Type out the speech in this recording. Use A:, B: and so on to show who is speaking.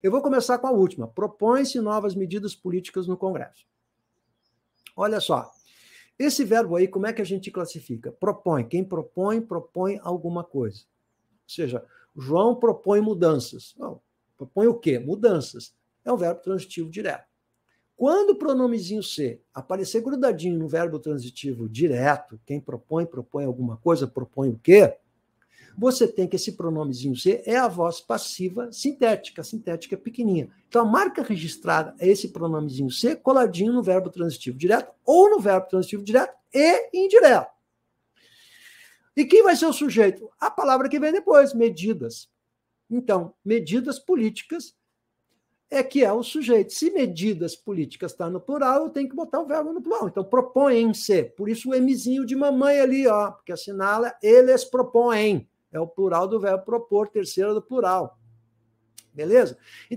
A: Eu vou começar com a última. Propõe-se novas medidas políticas no Congresso. Olha só. Esse verbo aí, como é que a gente classifica? Propõe. Quem propõe, propõe alguma coisa. Ou seja, João propõe mudanças. Não, propõe o quê? Mudanças. É um verbo transitivo direto. Quando o pronomezinho C aparecer grudadinho no verbo transitivo direto, quem propõe, propõe alguma coisa, propõe o quê? você tem que esse pronomezinho Z é a voz passiva sintética, sintética é pequenininha. Então, a marca registrada é esse pronomezinho C coladinho no verbo transitivo direto ou no verbo transitivo direto e indireto. E quem vai ser o sujeito? A palavra que vem depois, medidas. Então, medidas políticas é que é o sujeito. Se medidas políticas está no plural, eu tenho que botar o verbo no plural. Então, propõem-se. Por isso o Mzinho de mamãe ali, ó, porque assinala, eles propõem. É o plural do verbo propor, terceira é do plural. Beleza? Então,